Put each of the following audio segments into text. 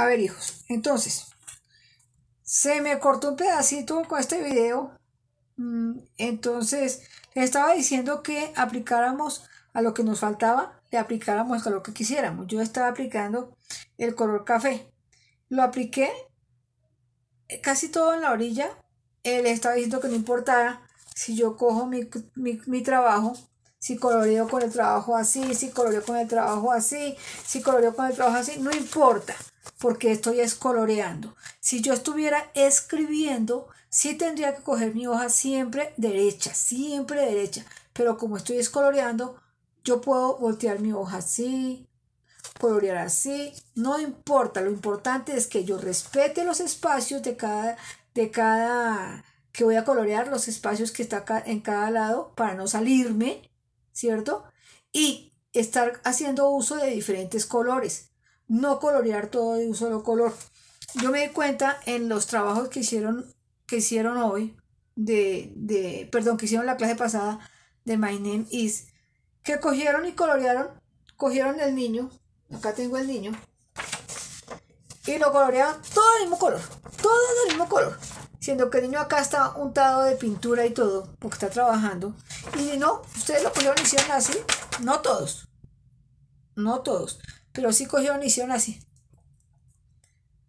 A ver, hijos. Entonces, se me cortó un pedacito con este video. Mm, entonces, le estaba diciendo que aplicáramos a lo que nos faltaba, le aplicáramos a lo que quisiéramos. Yo estaba aplicando el color café. Lo apliqué eh, casi todo en la orilla. Él estaba diciendo que no importara si yo cojo mi trabajo, si coloreo con el trabajo así, si coloreo con el trabajo así, si coloreo con el trabajo así, no importa porque estoy escoloreando. Si yo estuviera escribiendo, sí tendría que coger mi hoja siempre derecha, siempre derecha. Pero como estoy escoloreando, yo puedo voltear mi hoja así, colorear así. No importa, lo importante es que yo respete los espacios de cada, de cada, que voy a colorear los espacios que está acá en cada lado para no salirme, ¿cierto? Y estar haciendo uso de diferentes colores no colorear todo de un solo color. Yo me di cuenta en los trabajos que hicieron, que hicieron hoy, de, perdón, que hicieron la clase pasada de My Name Is, que cogieron y colorearon, cogieron el niño, acá tengo el niño, y lo colorearon todo el mismo color, todo del mismo color, siendo que el niño acá está untado de pintura y todo, porque está trabajando, y no, ustedes lo cogieron y hicieron así, no todos, no todos, los sí cogieron y hicieron así.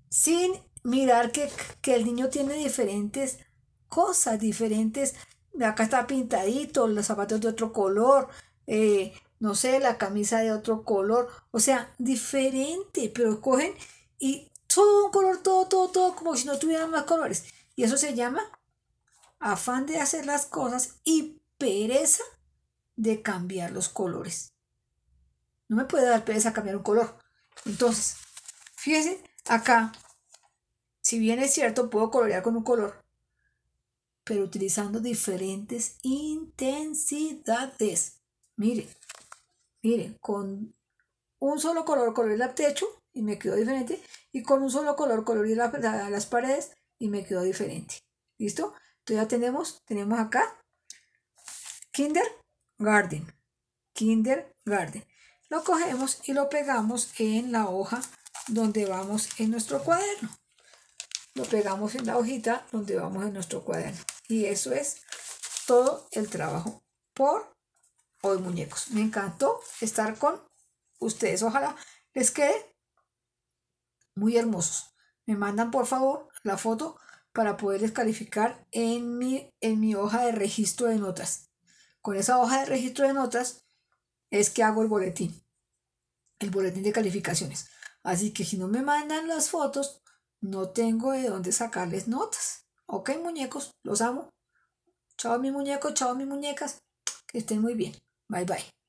Sin mirar que, el niño tiene diferentes cosas, diferentes. Acá está pintadito, los zapatos de otro color, eh, no sé, la camisa de otro color. O sea, diferente, pero cogen y todo un color, todo, todo, todo, como si no tuvieran más colores. Y eso se llama afán de hacer las cosas y pereza de cambiar los colores. No me puede dar pereza cambiar un color. Entonces, fíjense, acá, si bien es cierto, puedo colorear con un color, pero utilizando diferentes intensidades. Miren, miren, con un solo color coloré el techo y me quedó diferente, y con un solo color colorear las paredes y me quedó diferente. ¿Listo? Entonces ya tenemos, tenemos acá Kinder Garden. Kinder Garden lo cogemos y lo pegamos en la hoja donde vamos en nuestro cuaderno. Lo pegamos en la hojita donde vamos en nuestro cuaderno. Y eso es todo el trabajo por hoy, muñecos. Me encantó estar con ustedes. Ojalá les quede muy hermosos. Me mandan por favor la foto para poderles calificar en mi, en mi hoja de registro de notas. Con esa hoja de registro de notas es que hago el boletín, el boletín de calificaciones. Así que si no me mandan las fotos, no tengo de dónde sacarles notas. Ok, muñecos, los amo. Chao mis muñecos, chao mis muñecas. Que estén muy bien. Bye bye.